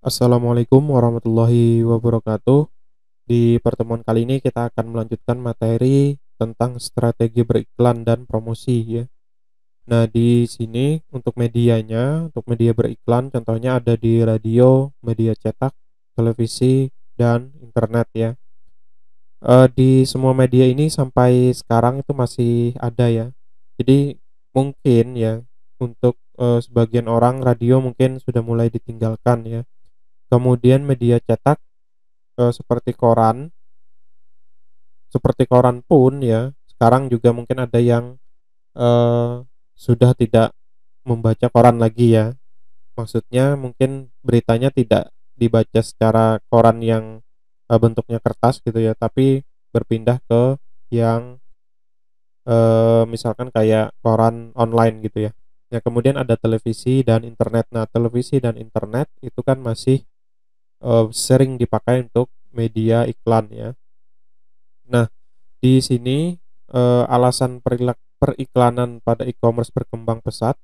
Assalamualaikum warahmatullahi wabarakatuh. Di pertemuan kali ini kita akan melanjutkan materi tentang strategi beriklan dan promosi ya. Nah, di sini untuk medianya, untuk media beriklan contohnya ada di radio, media cetak, televisi dan internet ya. E, di semua media ini sampai sekarang itu masih ada ya. Jadi mungkin ya untuk e, sebagian orang radio mungkin sudah mulai ditinggalkan ya kemudian media cetak e, seperti koran seperti koran pun ya sekarang juga mungkin ada yang e, sudah tidak membaca koran lagi ya maksudnya mungkin beritanya tidak dibaca secara koran yang e, bentuknya kertas gitu ya tapi berpindah ke yang e, misalkan kayak koran online gitu ya Ya kemudian ada televisi dan internet. Nah televisi dan internet itu kan masih uh, sering dipakai untuk media iklan ya. Nah, di sini uh, alasan periklanan pada e-commerce berkembang pesat.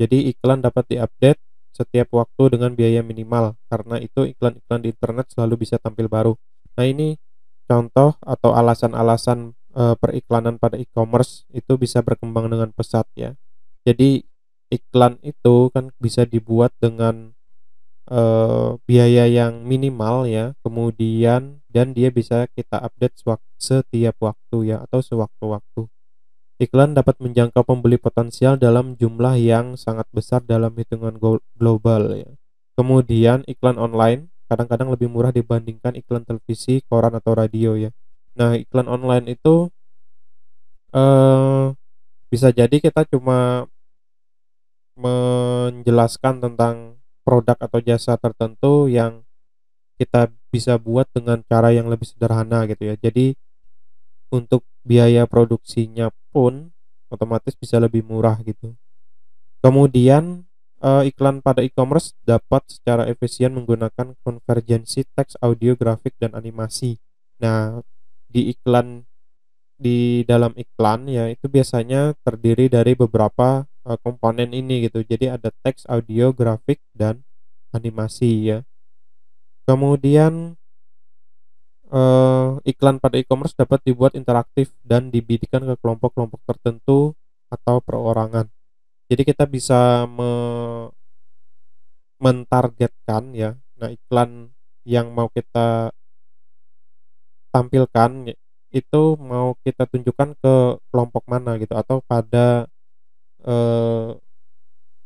Jadi iklan dapat diupdate setiap waktu dengan biaya minimal karena itu iklan-iklan di internet selalu bisa tampil baru. Nah, ini contoh atau alasan-alasan uh, periklanan pada e-commerce itu bisa berkembang dengan pesat ya. Jadi iklan itu kan bisa dibuat dengan Eh, biaya yang minimal ya kemudian dan dia bisa kita update setiap waktu ya atau sewaktu-waktu iklan dapat menjangkau pembeli potensial dalam jumlah yang sangat besar dalam hitungan global ya kemudian iklan online kadang-kadang lebih murah dibandingkan iklan televisi koran atau radio ya nah iklan online itu uh, bisa jadi kita cuma menjelaskan tentang produk atau jasa tertentu yang kita bisa buat dengan cara yang lebih sederhana gitu ya. Jadi untuk biaya produksinya pun otomatis bisa lebih murah gitu. Kemudian uh, iklan pada e-commerce dapat secara efisien menggunakan konvergensi teks, audio, grafik dan animasi. Nah, di iklan di dalam iklan ya itu biasanya terdiri dari beberapa Eh, komponen ini gitu. Jadi ada teks, audio, grafik dan animasi ya. Kemudian uh, iklan pada e-commerce dapat dibuat interaktif dan dibidikan ke kelompok-kelompok tertentu atau perorangan. Jadi kita bisa me mentargetkan ya. Nah, iklan yang mau kita tampilkan itu mau kita tunjukkan ke kelompok mana gitu atau pada eh,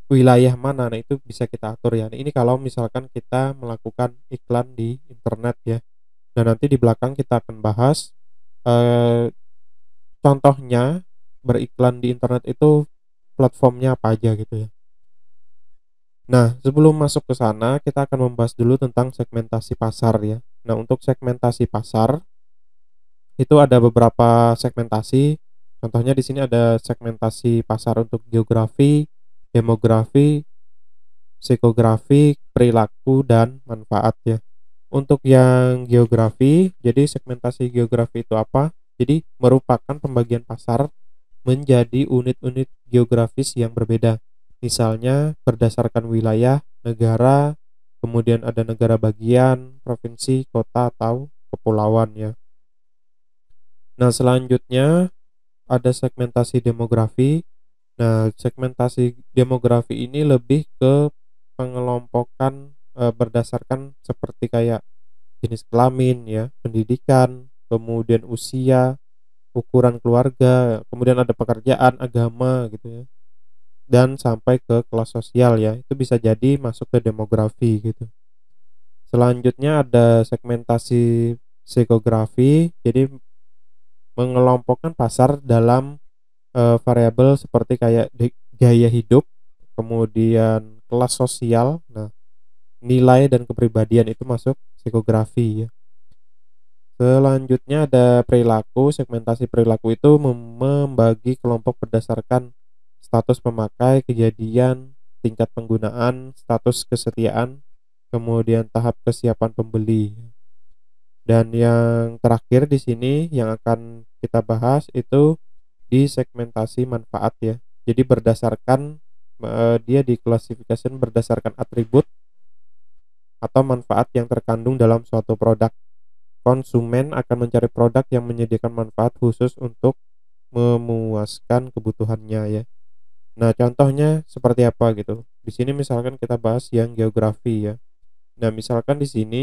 wilayah mana nah itu bisa kita atur ya nah, ini kalau misalkan kita melakukan iklan di internet ya dan nah, nanti di belakang kita akan bahas eh, contohnya beriklan di internet itu platformnya apa aja gitu ya nah sebelum masuk ke sana kita akan membahas dulu tentang segmentasi pasar ya nah untuk segmentasi pasar itu ada beberapa segmentasi Contohnya di sini ada segmentasi pasar untuk geografi, demografi, psikografi, perilaku dan manfaat ya. Untuk yang geografi, jadi segmentasi geografi itu apa? Jadi merupakan pembagian pasar menjadi unit-unit geografis yang berbeda. Misalnya berdasarkan wilayah, negara, kemudian ada negara bagian, provinsi, kota atau kepulauan ya. Nah, selanjutnya ada segmentasi demografi. Nah, segmentasi demografi ini lebih ke pengelompokan e, berdasarkan seperti kayak jenis kelamin ya, pendidikan, kemudian usia, ukuran keluarga, kemudian ada pekerjaan, agama gitu ya. Dan sampai ke kelas sosial ya. Itu bisa jadi masuk ke demografi gitu. Selanjutnya ada segmentasi psikografi. Jadi mengelompokkan pasar dalam uh, variabel seperti kayak gaya hidup, kemudian kelas sosial, nah nilai dan kepribadian itu masuk psikografi ya. Selanjutnya ada perilaku. Segmentasi perilaku itu membagi kelompok berdasarkan status pemakai, kejadian, tingkat penggunaan, status kesetiaan, kemudian tahap kesiapan pembeli. Dan yang terakhir di sini yang akan kita bahas itu di segmentasi manfaat ya. Jadi berdasarkan eh, dia diklasifikasikan berdasarkan atribut atau manfaat yang terkandung dalam suatu produk. Konsumen akan mencari produk yang menyediakan manfaat khusus untuk memuaskan kebutuhannya ya. Nah, contohnya seperti apa gitu. Di sini misalkan kita bahas yang geografi ya. Nah, misalkan di sini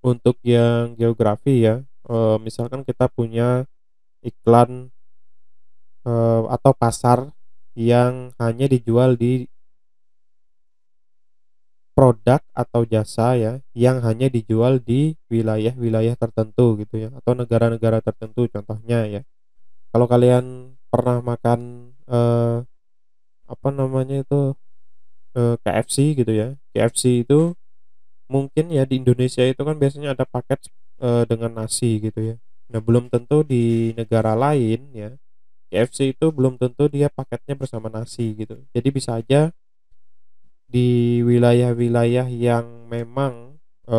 untuk yang geografi ya uh, misalkan kita punya iklan uh, atau pasar yang hanya dijual di produk atau jasa ya yang hanya dijual di wilayah-wilayah tertentu gitu ya atau negara-negara tertentu contohnya ya kalau kalian pernah makan eh, apa namanya itu eh, KFC gitu ya KFC itu mungkin ya di Indonesia itu kan biasanya ada paket e, dengan nasi gitu ya. Nah, belum tentu di negara lain ya. KFC itu belum tentu dia paketnya bersama nasi gitu. Jadi bisa aja di wilayah-wilayah yang memang e,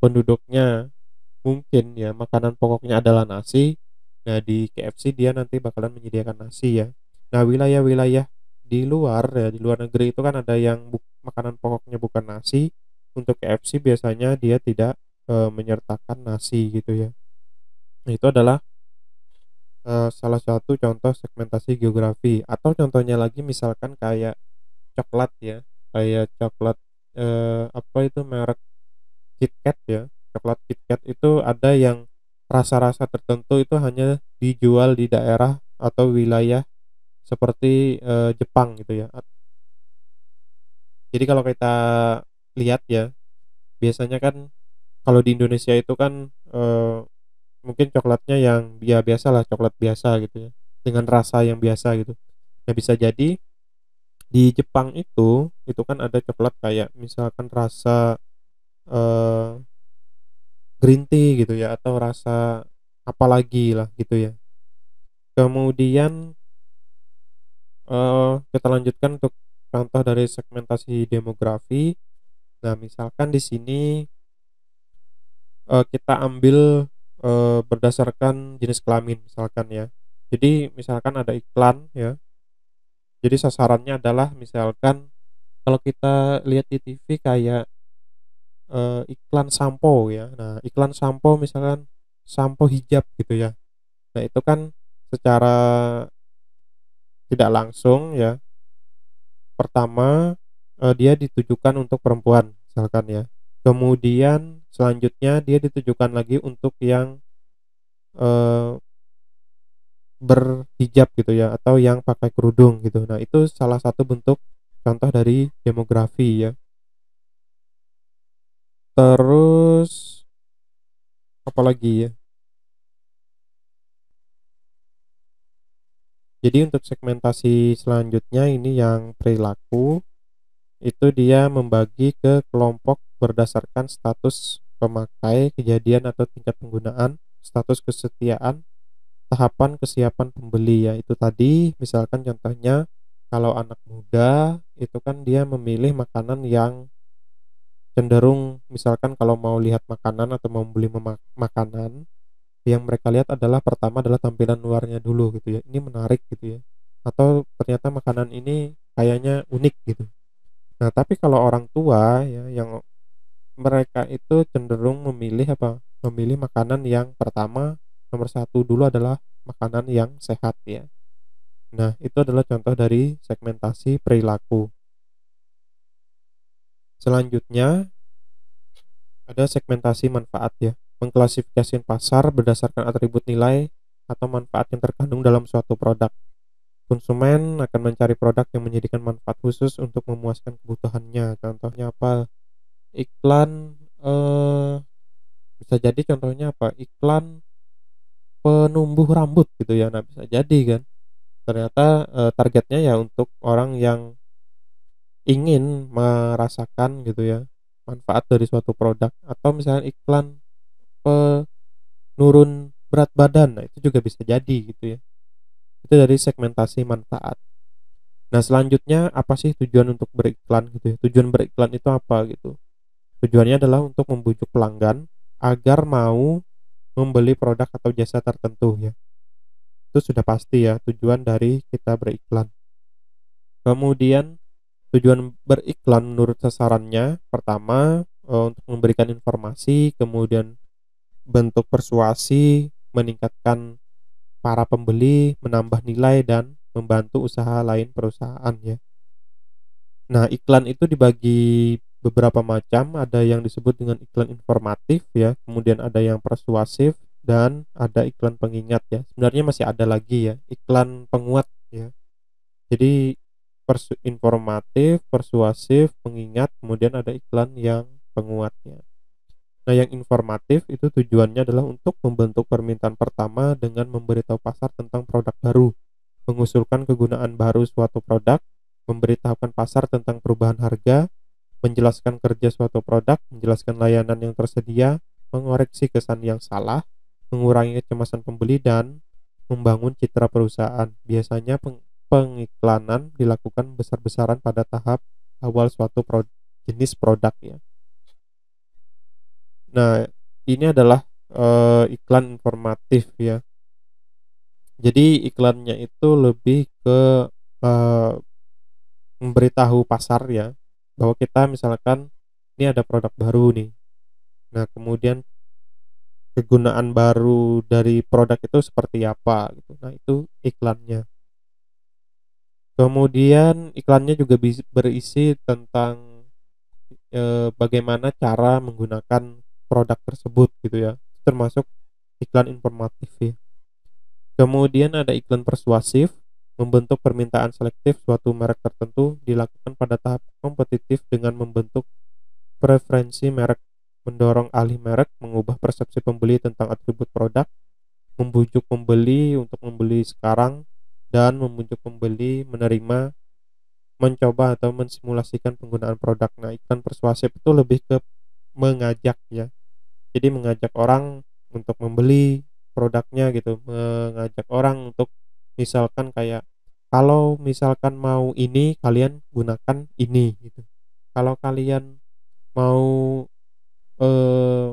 penduduknya mungkin ya makanan pokoknya adalah nasi. Nah, di KFC dia nanti bakalan menyediakan nasi ya. Nah, wilayah-wilayah di luar ya di luar negeri itu kan ada yang makanan pokoknya bukan nasi untuk KFC biasanya dia tidak e, menyertakan nasi gitu ya. Itu adalah e, salah satu contoh segmentasi geografi atau contohnya lagi misalkan kayak coklat ya, kayak coklat e, apa itu merek KitKat ya. Coklat KitKat itu ada yang rasa-rasa tertentu itu hanya dijual di daerah atau wilayah seperti e, Jepang gitu ya. Jadi kalau kita lihat ya biasanya kan kalau di Indonesia itu kan e, mungkin coklatnya yang ya biasa lah coklat biasa gitu ya dengan rasa yang biasa gitu ya bisa jadi di Jepang itu itu kan ada coklat kayak misalkan rasa e, green tea gitu ya atau rasa apa lagi lah gitu ya kemudian e, kita lanjutkan untuk contoh dari segmentasi demografi Nah, misalkan di sini uh, kita ambil uh, berdasarkan jenis kelamin misalkan ya. Jadi misalkan ada iklan ya. Jadi sasarannya adalah misalkan kalau kita lihat di TV kayak uh, iklan sampo ya. Nah, iklan sampo misalkan sampo hijab gitu ya. Nah, itu kan secara tidak langsung ya. Pertama, uh, dia ditujukan untuk perempuan misalkan ya kemudian selanjutnya dia ditujukan lagi untuk yang uh, berhijab gitu ya atau yang pakai kerudung gitu nah itu salah satu bentuk contoh dari demografi ya terus apa lagi ya jadi untuk segmentasi selanjutnya ini yang perilaku itu dia membagi ke kelompok berdasarkan status pemakai, kejadian atau tingkat penggunaan, status kesetiaan, tahapan kesiapan pembeli ya itu tadi misalkan contohnya kalau anak muda itu kan dia memilih makanan yang cenderung misalkan kalau mau lihat makanan atau mau beli makanan yang mereka lihat adalah pertama adalah tampilan luarnya dulu gitu ya ini menarik gitu ya atau ternyata makanan ini kayaknya unik gitu Nah, tapi kalau orang tua ya yang mereka itu cenderung memilih apa? Memilih makanan yang pertama nomor satu dulu adalah makanan yang sehat ya. Nah, itu adalah contoh dari segmentasi perilaku. Selanjutnya ada segmentasi manfaat ya. Mengklasifikasikan pasar berdasarkan atribut nilai atau manfaat yang terkandung dalam suatu produk. Konsumen akan mencari produk yang menyediakan manfaat khusus untuk memuaskan kebutuhannya. Contohnya apa? Iklan eh, bisa jadi contohnya apa? Iklan penumbuh rambut gitu ya. Nah, bisa jadi kan. Ternyata eh, targetnya ya untuk orang yang ingin merasakan gitu ya manfaat dari suatu produk atau misalnya iklan penurun berat badan nah itu juga bisa jadi gitu ya itu dari segmentasi manfaat nah selanjutnya apa sih tujuan untuk beriklan gitu ya tujuan beriklan itu apa gitu tujuannya adalah untuk membujuk pelanggan agar mau membeli produk atau jasa tertentu ya itu sudah pasti ya tujuan dari kita beriklan kemudian tujuan beriklan menurut sasarannya pertama eh, untuk memberikan informasi kemudian bentuk persuasi meningkatkan para pembeli menambah nilai dan membantu usaha lain perusahaan ya. Nah, iklan itu dibagi beberapa macam, ada yang disebut dengan iklan informatif ya, kemudian ada yang persuasif dan ada iklan pengingat ya. Sebenarnya masih ada lagi ya, iklan penguat ya. Jadi persu informatif, persuasif, pengingat, kemudian ada iklan yang penguatnya. Nah, yang informatif itu tujuannya adalah untuk membentuk permintaan pertama dengan memberitahu pasar tentang produk baru, mengusulkan kegunaan baru suatu produk, memberitahukan pasar tentang perubahan harga, menjelaskan kerja suatu produk, menjelaskan layanan yang tersedia, mengoreksi kesan yang salah, mengurangi kecemasan pembeli dan membangun citra perusahaan. Biasanya peng pengiklanan dilakukan besar-besaran pada tahap awal suatu pro jenis produk ya. Nah, ini adalah uh, iklan informatif ya. Jadi iklannya itu lebih ke uh, memberitahu pasar ya bahwa kita misalkan ini ada produk baru nih. Nah, kemudian kegunaan baru dari produk itu seperti apa gitu. Nah, itu iklannya. Kemudian iklannya juga berisi tentang e, bagaimana cara menggunakan produk tersebut gitu ya termasuk iklan informatif ya kemudian ada iklan persuasif membentuk permintaan selektif suatu merek tertentu dilakukan pada tahap kompetitif dengan membentuk preferensi merek mendorong alih merek mengubah persepsi pembeli tentang atribut produk membujuk pembeli untuk membeli sekarang dan membujuk pembeli menerima mencoba atau mensimulasikan penggunaan produk nah iklan persuasif itu lebih ke mengajak ya jadi mengajak orang untuk membeli produknya gitu mengajak orang untuk misalkan kayak kalau misalkan mau ini kalian gunakan ini gitu kalau kalian mau eh,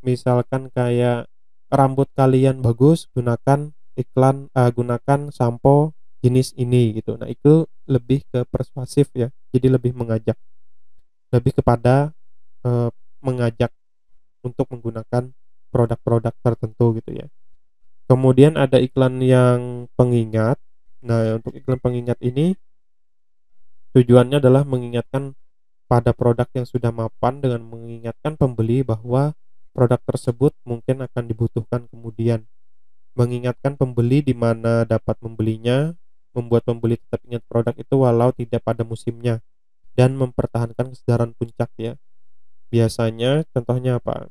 misalkan kayak rambut kalian bagus gunakan iklan eh, gunakan sampo jenis ini gitu nah itu lebih ke persuasif ya jadi lebih mengajak lebih kepada eh, mengajak untuk menggunakan produk-produk tertentu gitu ya. Kemudian ada iklan yang pengingat. Nah, untuk iklan pengingat ini tujuannya adalah mengingatkan pada produk yang sudah mapan dengan mengingatkan pembeli bahwa produk tersebut mungkin akan dibutuhkan kemudian. Mengingatkan pembeli di mana dapat membelinya, membuat pembeli tetap ingat produk itu walau tidak pada musimnya dan mempertahankan kesegaran puncak ya biasanya contohnya apa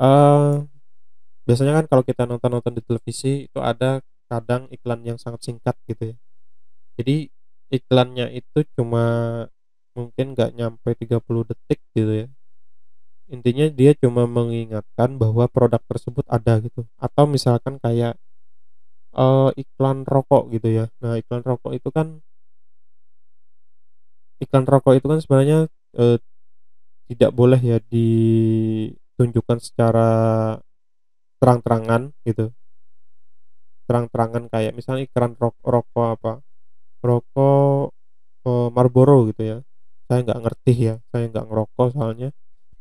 uh, biasanya kan kalau kita nonton-nonton di televisi itu ada kadang iklan yang sangat singkat gitu ya jadi iklannya itu cuma mungkin nggak nyampe 30 detik gitu ya intinya dia cuma mengingatkan bahwa produk tersebut ada gitu atau misalkan kayak uh, iklan rokok gitu ya nah iklan rokok itu kan iklan rokok itu kan sebenarnya uh, tidak boleh ya ditunjukkan secara terang-terangan gitu terang-terangan kayak misalnya iklan ro rokok apa rokok eh, Marlboro gitu ya saya nggak ngerti ya saya nggak ngerokok soalnya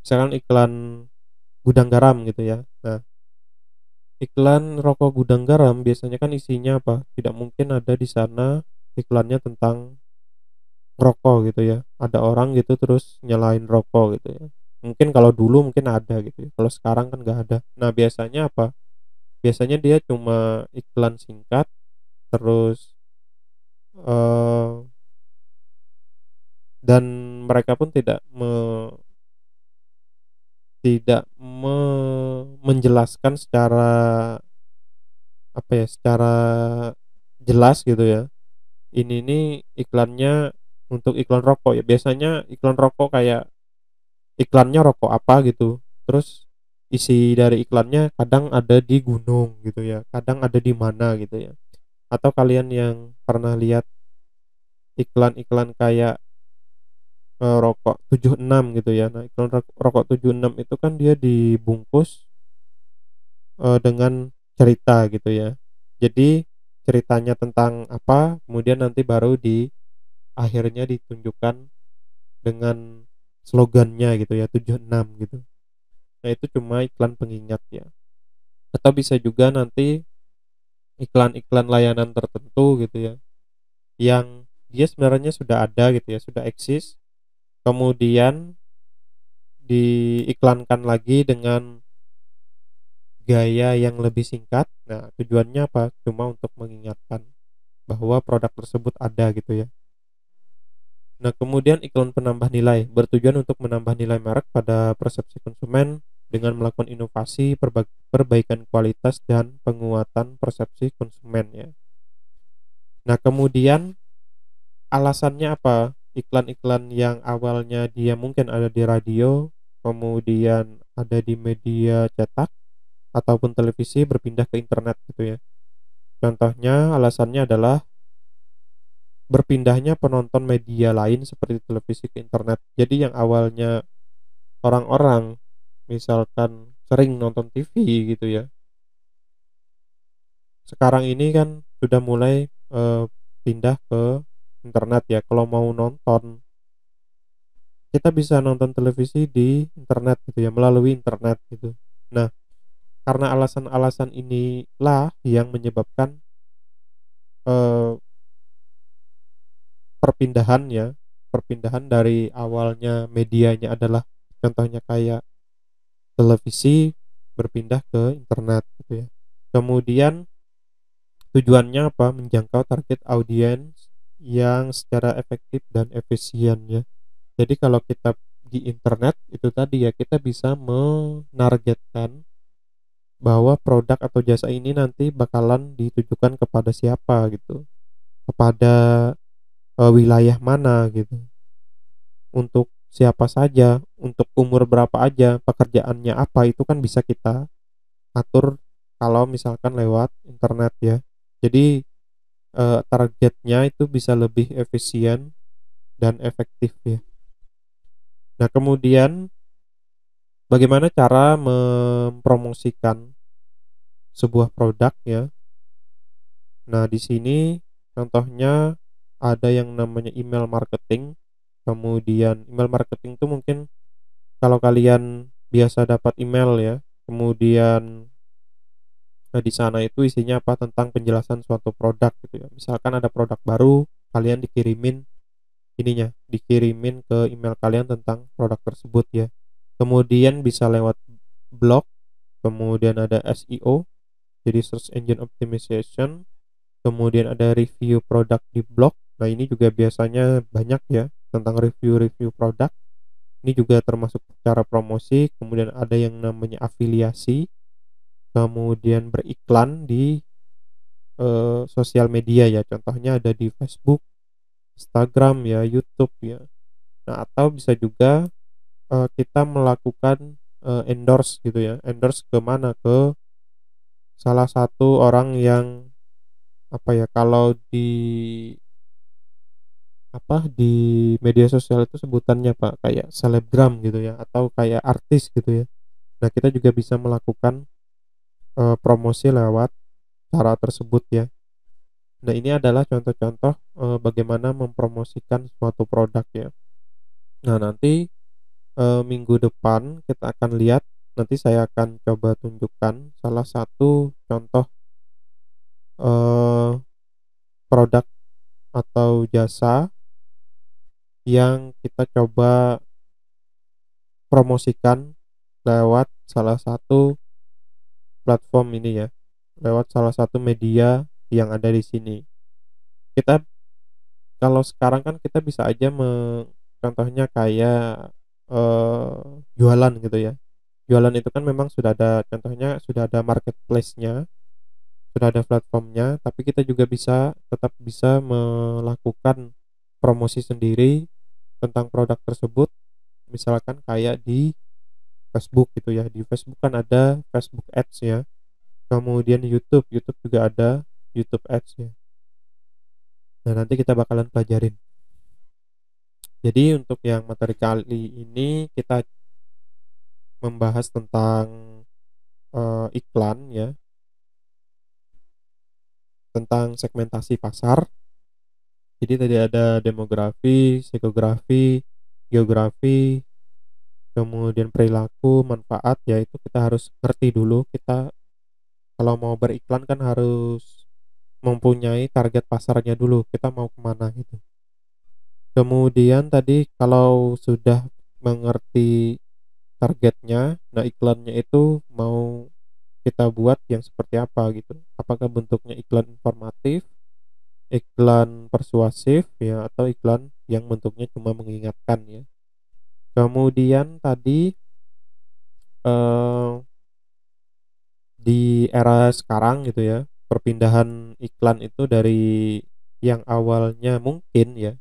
misalkan iklan gudang garam gitu ya nah iklan rokok gudang garam biasanya kan isinya apa tidak mungkin ada di sana iklannya tentang rokok gitu ya ada orang gitu terus nyalain rokok gitu ya mungkin kalau dulu mungkin ada gitu ya. kalau sekarang kan nggak ada nah biasanya apa biasanya dia cuma iklan singkat terus uh, dan mereka pun tidak me, tidak me, menjelaskan secara apa ya secara jelas gitu ya ini nih iklannya untuk iklan rokok ya biasanya iklan rokok kayak iklannya rokok apa gitu terus isi dari iklannya kadang ada di gunung gitu ya kadang ada di mana gitu ya atau kalian yang pernah lihat iklan-iklan kayak uh, rokok 76 gitu ya nah iklan rokok 76 itu kan dia dibungkus uh, dengan cerita gitu ya jadi ceritanya tentang apa kemudian nanti baru di akhirnya ditunjukkan dengan slogannya gitu ya 76 gitu nah itu cuma iklan pengingat ya atau bisa juga nanti iklan-iklan layanan tertentu gitu ya yang dia sebenarnya sudah ada gitu ya sudah eksis kemudian diiklankan lagi dengan gaya yang lebih singkat nah tujuannya apa cuma untuk mengingatkan bahwa produk tersebut ada gitu ya Nah, kemudian iklan penambah nilai bertujuan untuk menambah nilai merek pada persepsi konsumen dengan melakukan inovasi, perbaikan kualitas dan penguatan persepsi konsumen ya. Nah, kemudian alasannya apa? Iklan-iklan yang awalnya dia mungkin ada di radio, kemudian ada di media cetak ataupun televisi berpindah ke internet gitu ya. Contohnya alasannya adalah berpindahnya penonton media lain seperti televisi ke internet. Jadi yang awalnya orang-orang misalkan sering nonton TV gitu ya. Sekarang ini kan sudah mulai eh, pindah ke internet ya. Kalau mau nonton kita bisa nonton televisi di internet gitu ya, melalui internet gitu. Nah, karena alasan-alasan inilah yang menyebabkan eh, perpindahannya perpindahan dari awalnya medianya adalah contohnya kayak televisi berpindah ke internet gitu ya kemudian tujuannya apa menjangkau target audiens yang secara efektif dan efisien ya jadi kalau kita di internet itu tadi ya kita bisa menargetkan bahwa produk atau jasa ini nanti bakalan ditujukan kepada siapa gitu kepada uh, wilayah mana gitu untuk siapa saja untuk umur berapa aja pekerjaannya apa itu kan bisa kita atur kalau misalkan lewat internet ya jadi uh, targetnya itu bisa lebih efisien dan efektif ya nah kemudian bagaimana cara mempromosikan sebuah produk ya nah di sini contohnya ada yang namanya email marketing kemudian email marketing itu mungkin kalau kalian biasa dapat email ya kemudian nah di sana itu isinya apa tentang penjelasan suatu produk gitu ya misalkan ada produk baru kalian dikirimin ininya dikirimin ke email kalian tentang produk tersebut ya kemudian bisa lewat blog kemudian ada SEO jadi search engine optimization kemudian ada review produk di blog Nah ini juga biasanya banyak ya tentang review-review produk. Ini juga termasuk cara promosi, kemudian ada yang namanya afiliasi, kemudian beriklan di e, sosial media ya. Contohnya ada di Facebook, Instagram ya, YouTube ya. Nah, atau bisa juga e, kita melakukan e, endorse gitu ya. Endorse kemana Ke salah satu orang yang apa ya kalau di apa di media sosial itu sebutannya pak kayak selebgram gitu ya atau kayak artis gitu ya nah kita juga bisa melakukan e, promosi lewat cara tersebut ya nah ini adalah contoh-contoh e, bagaimana mempromosikan suatu produk ya nah nanti e, minggu depan kita akan lihat nanti saya akan coba tunjukkan salah satu contoh e, produk atau jasa yang kita coba promosikan lewat salah satu platform ini ya lewat salah satu media yang ada di sini kita kalau sekarang kan kita bisa aja me, contohnya kayak eh, jualan gitu ya jualan itu kan memang sudah ada contohnya sudah ada marketplace-nya sudah ada platformnya tapi kita juga bisa tetap bisa melakukan promosi sendiri tentang produk tersebut misalkan kayak di Facebook gitu ya di Facebook kan ada Facebook Ads ya kemudian YouTube YouTube juga ada YouTube Ads ya nah nanti kita bakalan pelajarin jadi untuk yang materi kali ini kita membahas tentang uh, iklan ya tentang segmentasi pasar jadi tadi ada demografi, psikografi, geografi, kemudian perilaku, manfaat yaitu kita harus ngerti dulu kita kalau mau beriklan kan harus mempunyai target pasarnya dulu kita mau kemana gitu kemudian tadi kalau sudah mengerti targetnya nah iklannya itu mau kita buat yang seperti apa gitu apakah bentuknya iklan informatif iklan persuasif ya atau iklan yang bentuknya cuma mengingatkan ya. Kemudian tadi eh, di era sekarang gitu ya, perpindahan iklan itu dari yang awalnya mungkin ya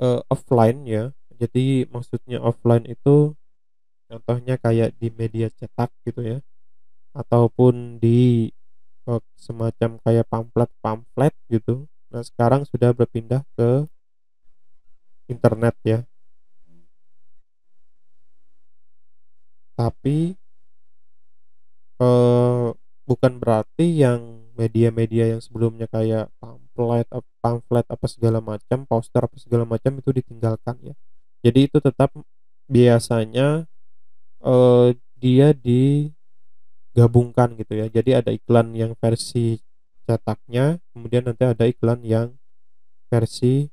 eh, offline ya. Jadi maksudnya offline itu contohnya kayak di media cetak gitu ya ataupun di semacam kayak pamflet-pamflet gitu. Nah, sekarang sudah berpindah ke internet ya. Tapi eh, bukan berarti yang media-media yang sebelumnya kayak pamflet, pamflet apa segala macam, poster apa segala macam itu ditinggalkan ya. Jadi itu tetap biasanya eh, dia di gabungkan gitu ya jadi ada iklan yang versi cetaknya kemudian nanti ada iklan yang versi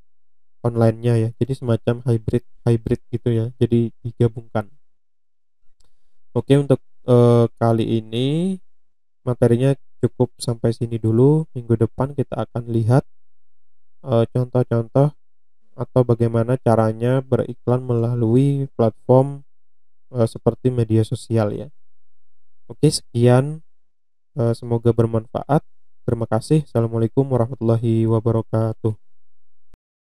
online-nya ya jadi semacam hybrid hybrid gitu ya jadi digabungkan oke untuk eh, kali ini materinya cukup sampai sini dulu minggu depan kita akan lihat eh, contoh-contoh atau bagaimana caranya beriklan melalui platform eh, seperti media sosial ya Oke, sekian. Eh, semoga bermanfaat. Terima kasih. Assalamualaikum warahmatullahi wabarakatuh.